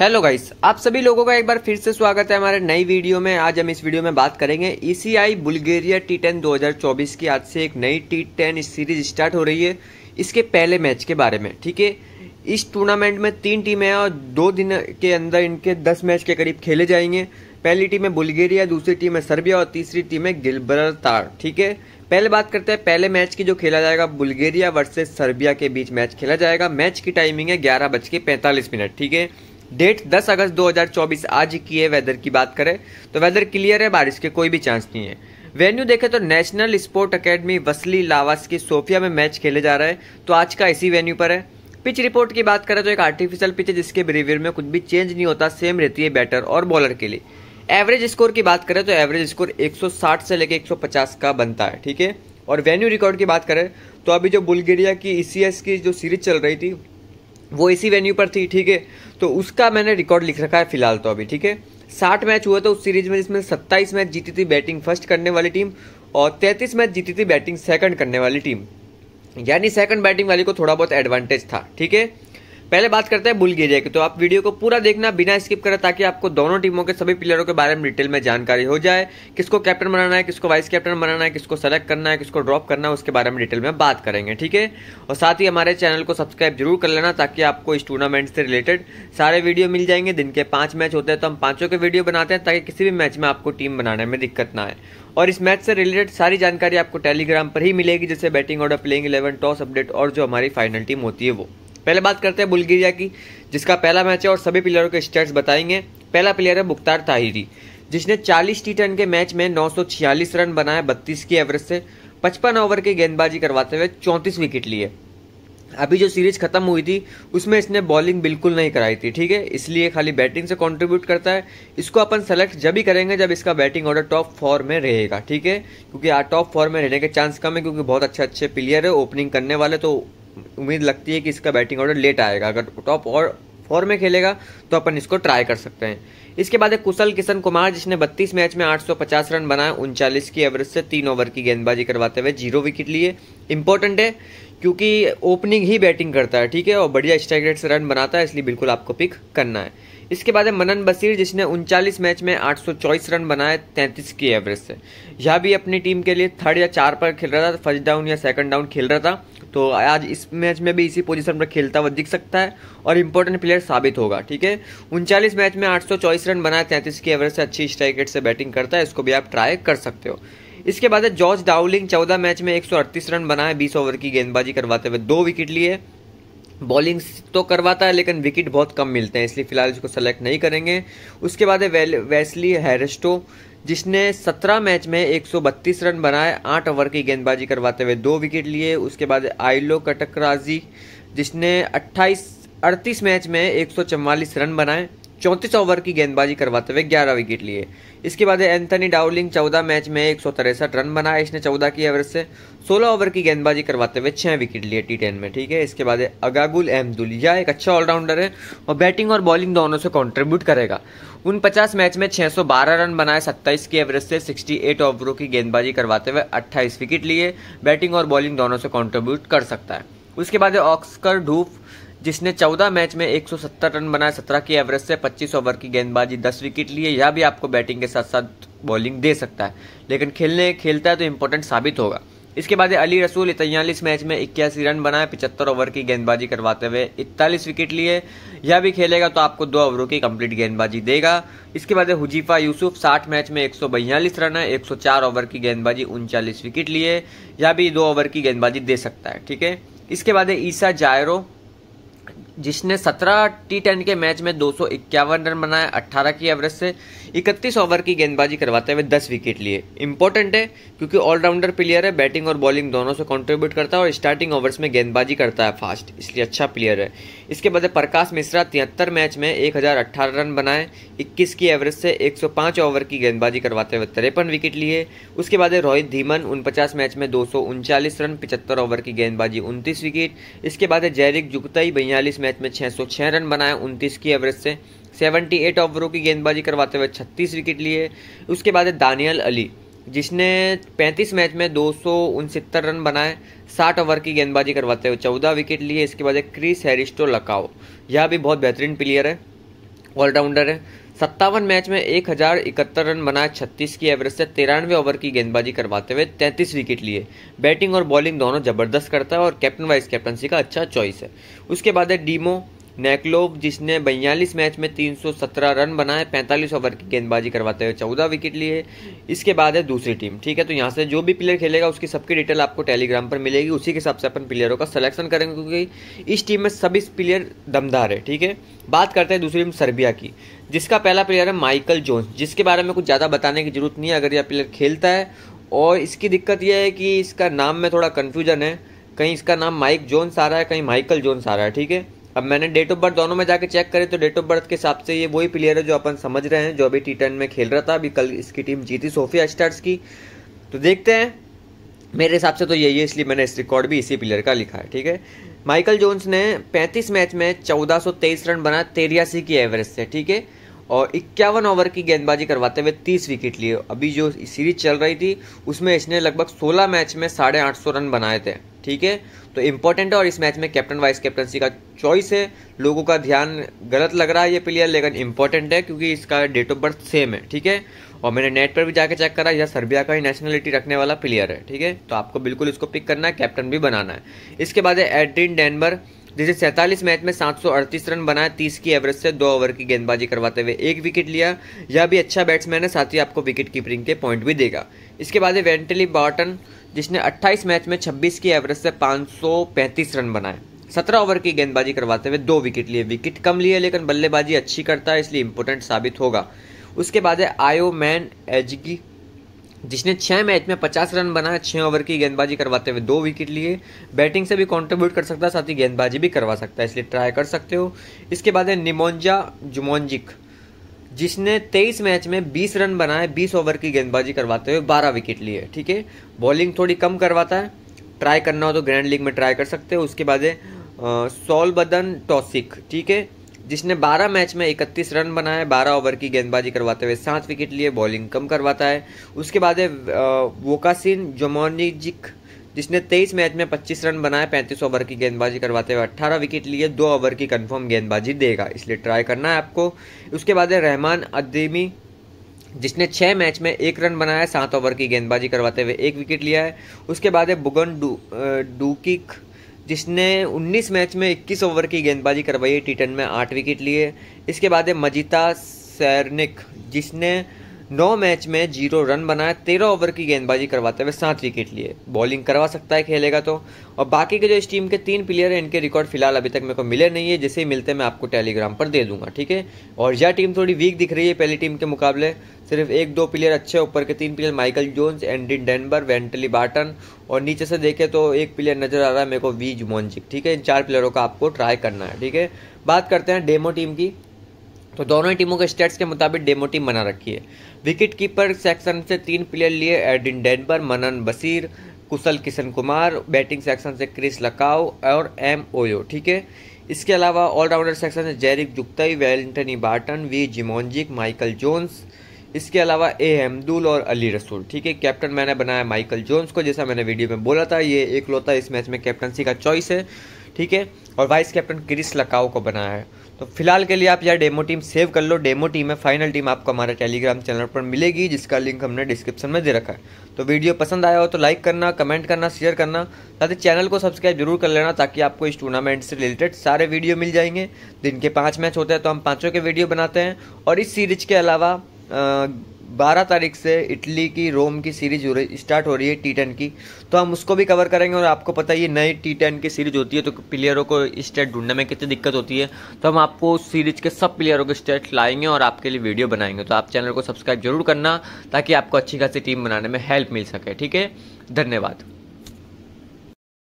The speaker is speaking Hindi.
हेलो गाइस आप सभी लोगों का एक बार फिर से स्वागत है हमारे नई वीडियो में आज हम इस वीडियो में बात करेंगे ECI e Bulgaria T ten दो की आज से एक नई टी टेन सीरीज स्टार्ट हो रही है इसके पहले मैच के बारे में ठीक है इस टूर्नामेंट में तीन टीमें हैं और दो दिन के अंदर इनके दस मैच के करीब खेले जाएंगे पहली टीम है बुल्गेरिया दूसरी टीम है सर्बिया और तीसरी टीम है गिलबरतार ठीक है पहले बात करते हैं पहले मैच की जो खेला जाएगा बुल्गेरिया वर्सेस सर्बिया के बीच मैच खेला जाएगा मैच की टाइमिंग है ग्यारह बज के पैंतालीस मिनट ठीक है डेट 10 अगस्त 2024 आज की है वेदर की बात करें तो वेदर क्लियर है बारिश के कोई भी चांस नहीं है वेन्यू देखें तो national sport academy Vasil Levski की सोफिया में मैच खेले जा रहा है तो आज का इसी वेन्यू पर है पिच रिपोर्ट की बात करें तो एक आर्टिफिशियल पिच है जिसके बिहेवियर में कुछ भी चेंज नहीं होता सेम रहती है बैटर और बॉलर के लिए एवरेज स्कोर की बात करें तो एवरेज स्कोर 160 से लेकर 150 का बनता है ठीक है और वेन्यू रिकॉर्ड की बात करें तो अभी जो बुल्गेरिया की ई e की जो सीरीज चल रही थी वो इसी वेन्यू पर थी ठीक है तो उसका मैंने रिकॉर्ड लिख रखा है फिलहाल तो अभी ठीक है साठ मैच हुए थे तो उस सीरीज में जिसमें सत्ताईस मैच जीती थी बैटिंग फर्स्ट करने वाली टीम और तैंतीस मैच जीती थी बैटिंग सेकंड करने वाली टीम यानी सेकंड बैटिंग वाली को थोड़ा बहुत एडवांटेज था ठीक है पहले बात करते हैं बुलगेरिया की तो आप वीडियो को पूरा देखना बिना स्किप करें ताकि आपको दोनों टीमों के सभी प्लेयरों के बारे में डिटेल में जानकारी हो जाए किसको कैप्टन बनाना है किसको वाइस कैप्टन बनाना है किसको सेलेक्ट करना है किसको ड्रॉप करना है उसके बारे में डिटेल में बात करेंगे ठीक है और साथ ही हमारे चैनल को सब्सक्राइब जरूर कर लेना ताकि आपको इस टूर्नामेंट से रिलेटेड सारे वीडियो मिल जाएंगे दिन के पाँच मैच होते हैं तो हम पाँचों के वीडियो बनाते हैं ताकि किसी भी मैच में आपको टीम बनाने में दिक्कत ना आए और इस मैच से रिलेटेड सारी जानकारी आपको टेलीग्राम पर ही मिलेगी जैसे batting order playing eleven toss update और जो हमारी फाइनल टीम होती है वो पहले बात करते हैं बुल्गेरिया की जिसका पहला मैच है और सभी प्लेयरों के स्टेट्स बताएंगे पहला प्लेयर है मुख्तार ताहिरी जिसने 40 टी के मैच में 946 रन बनाए 32 की एवरेज से 55 ओवर की गेंदबाजी करवाते हुए 34 विकेट लिए अभी जो सीरीज खत्म हुई थी उसमें इसने बॉलिंग बिल्कुल नहीं कराई थी ठीक है इसलिए खाली बैटिंग से कंट्रीब्यूट करता है इसको अपन सेलेक्ट जब ही करेंगे जब इसका बैटिंग ऑर्डर टॉप फोर में रहेगा ठीक है क्योंकि टॉप फोर में रहने के चांस कम है क्योंकि बहुत अच्छे अच्छे प्लेयर है ओपनिंग करने वाले तो उम्मीद लगती है कि इसका बैटिंग ऑर्डर लेट आएगा अगर टॉप और फोर में खेलेगा तो अपन इसको ट्राई कर सकते हैं इसके बाद एक कुशल किशन कुमार जिसने 32 मैच में 850 रन बनाए उनचालीस की एवरेज से तीन ओवर की गेंदबाजी करवाते हुए जीरो विकेट लिए इंपॉर्टेंट है क्योंकि ओपनिंग ही बैटिंग करता है ठीक है और बढ़िया स्ट्राइक रेट से रन बनाता है इसलिए बिल्कुल आपको पिक करना है इसके बाद है मनन बसीर जिसने उनचालीस मैच में आठ रन बनाए तैंतीस की एवरेज से यह भी अपनी टीम के लिए थर्ड या चार पर खेल रहा था फर्स्ट डाउन या सेकंड डाउन खेल रहा था तो आज इस मैच में भी इसी पोजीशन पर खेलता हुआ दिख सकता है और इंपॉर्टेंट प्लेयर साबित होगा ठीक है उनचालीस मैच में आठ रन बनाए तैंतीस की एवरेज से अच्छी स्ट्राइक रेट से बैटिंग करता है इसको भी आप ट्राई कर सकते हो इसके बाद है जॉर्ज डाउलिंग चौदह मैच में 138 रन बनाए बीस ओवर की गेंदबाजी करवाते हुए दो विकेट लिए बॉलिंग तो करवाता है लेकिन विकेट बहुत कम मिलते हैं इसलिए फिलहाल इसको सेलेक्ट नहीं करेंगे उसके बाद है वेस्ली हैरिस्टो जिसने 17 मैच में 132 रन बनाए 8 ओवर की गेंदबाजी करवाते हुए दो विकेट लिए उसके बाद आइलो कटकराजी जिसने 28 अड़तीस मैच में एक रन बनाए चौंतीस ओवर की गेंदबाजी करवाते हुए ग्यारह विकेट लिए इसके बाद एंथनी डाउलिंग चौदह मैच में एक रन बनाए इसने चौदह की एवरेज से सोलह ओवर की गेंदबाजी करवाते हुए छः विकेट लिए टी टेन में ठीक है इसके बाद अगागुल अहमदुल यह एक अच्छा ऑलराउंडर है और बैटिंग और बॉलिंग दोनों से कॉन्ट्रीब्यूट करेगा उन पचास मैच में बारह रन बनाए सत्ताईस की एवरेज से एट ओवरों की गेंदबाजी करवाते हुए अट्ठाईस विकेट लिए बैटिंग और बॉलिंग दोनों से कॉन्ट्रीब्यूट कर सकता है उसके बाद ऑक्सकर ढूप जिसने 14 मैच में 170 रन बनाए 17 की एवरेज से 25 ओवर की गेंदबाजी 10 विकेट लिए यह भी आपको बैटिंग के साथ साथ बॉलिंग दे सकता है लेकिन खेलने खेलता है तो इम्पोर्टेंट साबित होगा इसके बाद अली रसूल तैयलीस मैच में इक्यासी रन बनाए पिचहत्तर ओवर की गेंदबाजी करवाते हुए इकतालीस विकेट लिए यह भी खेलेगा तो आपको दो ओवरों की कंप्लीट गेंदबाजी देगा इसके बाद हुजीफा यूसुफ साठ मैच में एक रन है 104 ओवर की गेंदबाजी उनचालीस विकेट लिए यह भी दो ओवर की गेंदबाजी दे सकता है ठीक है इसके बाद ईसा जायरो जिसने 17 टी के मैच में दो रन बनाए 18 की एवरेज से 31 ओवर की गेंदबाजी करवाते हुए 10 विकेट लिए इंपॉर्टेंट है क्योंकि ऑलराउंडर प्लेयर है बैटिंग और बॉलिंग दोनों से कंट्रीब्यूट करता है और स्टार्टिंग ओवर्स में गेंदबाजी करता है फास्ट इसलिए अच्छा प्लेयर है इसके बाद प्रकाश मिश्रा तिहत्तर मैच में एक रन बनाए इक्कीस की एवरेज से एक ओवर की गेंदबाजी करवाते हुए तिरपन विकेट लिए उसके बाद रोहित धीमन उनपचास मैच में दो रन पिचहत्तर ओवर की गेंदबाजी उनतीस विकेट इसके बाद जैरिक जुगताई बयालीस मैच मैच में 606 रन बनाए 29 की एवरेज से 78 ओवरों की गेंदबाजी करवाते हुए 36 विकेट लिए उसके बाद है दानियल अली जिसने 35 मैच में दो रन बनाए 60 ओवर की गेंदबाजी करवाते हुए 14 विकेट लिए इसके बाद है क्रिस हैरिस्टो लकाओ यह भी बहुत बेहतरीन प्लेयर है ऑलराउंडर है सत्तावन मैच में एक हजार इकहत्तर रन बनाए छत्तीस की एवरेज से तिरानवे ओवर की गेंदबाजी करवाते हुए तैंतीस विकेट लिए बैटिंग और बॉलिंग दोनों जबरदस्त करता है और कैप्टन वाइस कैप्टनसी का अच्छा चॉइस है उसके बाद है डीमो नेकलोव जिसने बयालीस मैच में 317 रन बनाए 45 ओवर की गेंदबाजी करवाते हुए 14 विकेट लिए इसके बाद है दूसरी टीम ठीक है तो यहाँ से जो भी प्लेयर खेलेगा उसकी सबकी डिटेल आपको टेलीग्राम पर मिलेगी उसी के हिसाब से अपन प्लेयरों का सिलेक्शन करेंगे क्योंकि इस टीम में सभी प्लेयर दमदार है ठीक है बात करते हैं दूसरी टीम सर्बिया की जिसका पहला प्लेयर है माइकल जोन्स जिसके बारे में कुछ ज़्यादा बताने की जरूरत नहीं है अगर यह प्लेयर खेलता है और इसकी दिक्कत यह है कि इसका नाम में थोड़ा कन्फ्यूजन है कहीं इसका नाम माइक जोन्स आ रहा है कहीं माइकल जोन्स आ रहा है ठीक है अब मैंने डेट ऑफ बर्थ दोनों में जाके चेक करे तो डेट ऑफ बर्थ के हिसाब से ये वही प्लेयर है जो अपन समझ रहे हैं जो अभी टी टेन में खेल रहा था अभी कल इसकी टीम जीती सोफिया स्टार्स की तो देखते हैं मेरे हिसाब से तो यही है इसलिए मैंने इस रिकॉर्ड भी इसी प्लेयर का लिखा है ठीक है माइकल जोन्स ने 35 मैच में 1423 रन बना तेरियासी की एवरेज से ठीक है और इक्यावन ओवर की गेंदबाजी करवाते हुए तीस विकेट लिए अभी जो सीरीज चल रही थी उसमें इसने लगभग सोलह मैच में साढ़े आठ सौ रन बनाए थे ठीक है तो इंपॉर्टेंट है और इस मैच में कैप्टन वाइस कैप्टनसी का चॉइस है लोगों का ध्यान गलत लग रहा है ये प्लेयर लेकिन इंपॉर्टेंट है क्योंकि इसका डेट ऑफ बर्थ सेम है ठीक है और मैंने नेट पर भी जाकर चेक करा यह सर्बिया का ही नेशनलिटी रखने वाला प्लेयर है ठीक है तो आपको बिल्कुल इसको पिक करना है कैप्टन भी बनाना है इसके बाद है एड्रिन डेनबर जिसे सैंतालीस मैच में 738 रन बनाए 30 की एवरेज से दो ओवर की गेंदबाजी करवाते हुए एक विकेट लिया यह भी अच्छा बैट्समैन है साथ ही आपको विकेट कीपरिंग के पॉइंट भी देगा इसके बाद है वेंटली बॉटन जिसने 28 मैच में 26 की एवरेज से 535 रन बनाए 17 ओवर की गेंदबाजी करवाते हुए दो विकेट लिए विकेट कम लिए लेकिन बल्लेबाजी अच्छी करता है इसलिए इंपोर्टेंट साबित होगा उसके बाद है आयो मैन एजगी जिसने छः मैच में पचास रन बनाए छः ओवर की गेंदबाजी करवाते हुए दो विकेट लिए बैटिंग से भी कॉन्ट्रीब्यूट कर सकता है साथ ही गेंदबाजी भी करवा सकता है इसलिए ट्राई कर सकते हो इसके बाद है निमोन्जा जुमोन्जिक जिसने 23 मैच में 20 रन बनाए 20 ओवर की गेंदबाजी करवाते हुए 12 विकेट लिए ठीक है बॉलिंग थोड़ी कम करवाता है ट्राई करना हो तो ग्रैंड लीग में ट्राई कर सकते हो उसके बाद है सोलबदन बदन टॉसिक ठीक है जिसने 12 मैच में 31 रन बनाए 12 ओवर की गेंदबाजी करवाते हुए सात विकेट लिए बॉलिंग कम करवाता है उसके बाद है वोकासिन जोमोनिजिक जिसने 23 मैच में 25 रन बनाए 35 ओवर की गेंदबाजी करवाते हुए 18 विकेट लिए दो ओवर की कंफर्म गेंदबाजी देगा इसलिए ट्राई करना है आपको उसके बाद है रहमान अदीमी जिसने छः मैच में एक रन बनाया सात ओवर की गेंदबाजी करवाते हुए एक विकेट लिया है उसके बाद है बुगन डू डूकिक डु, जिसने 19 मैच में 21 ओवर की गेंदबाजी करवाई टी में आठ विकेट लिए इसके बाद है मजिता सैरनिक जिसने नौ मैच में जीरो रन बनाए तेरह ओवर की गेंदबाजी करवाते हुए सात विकेट लिए बॉलिंग करवा सकता है खेलेगा तो और बाकी के जो इस टीम के तीन प्लेयर हैं इनके रिकॉर्ड फिलहाल अभी तक मेरे को मिले नहीं है जैसे ही मिलते मैं आपको टेलीग्राम पर दे दूंगा ठीक है और यह टीम थोड़ी वीक दिख रही है पहली टीम के मुकाबले सिर्फ एक दो प्लेयर अच्छे ऊपर के तीन player Michael Jones Andy Denbar Wently Barton और नीचे से देखे तो एक प्लेयर नजर आ रहा है मेरे को वी जुमोनजिक ठीक है इन चार प्लेयरों का आपको ट्राई करना है ठीक है बात करते हैं डेमो टीम की तो दोनों ही टीमों के स्टेट्स के मुताबिक डेमो टीम बना रखी है विकेट कीपर सेक्शन से तीन प्लेयर लिए Aiden Denbar Manan Basir Kushal Kishan Kumar batting section से क्रिस लकाओ और एम ओयो ठीक है इसके अलावा ऑलराउंडर सेक्शन से जेरिक जुक्तई वेलिंगटनी बार्टन वी जिमोनजिक माइकल जोन्स इसके अलावा ए हमदुल और अली रसूल ठीक है कैप्टन मैंने बनाया माइकल जोन्स को जैसा मैंने वीडियो में बोला था ये एक लौता इस मैच में कैप्टनसी का चॉइस है ठीक है और वाइस कैप्टन क्रिस लकाओ को बनाया है तो फिलहाल के लिए आप यार डेमो टीम सेव कर लो डेमो टीम है फाइनल टीम आपको हमारे टेलीग्राम चैनल पर मिलेगी जिसका लिंक हमने डिस्क्रिप्शन में दे रखा है तो वीडियो पसंद आया हो तो लाइक करना कमेंट करना शेयर करना साथ ही चैनल को सब्सक्राइब जरूर कर लेना ताकि आपको इस टूर्नामेंट से रिलेटेड सारे वीडियो मिल जाएंगे दिन के पाँच मैच होते हैं तो हम पाँचों के वीडियो बनाते हैं और इस सीरीज के अलावा बारह तारीख से इटली की रोम की सीरीज हो रही स्टार्ट हो रही है टी टेन की तो हम उसको भी कवर करेंगे और आपको पता है ये नई टी टेन की सीरीज होती है तो प्लेयरों को स्टेट ढूंढने में कितनी दिक्कत होती है तो हम आपको उस सीरीज के सब प्लेयरों के स्टेट लाएंगे और आपके लिए वीडियो बनाएंगे तो आप चैनल को सब्सक्राइब जरूर करना ताकि आपको अच्छी खासी टीम बनाने में हेल्प मिल सके ठीक है धन्यवाद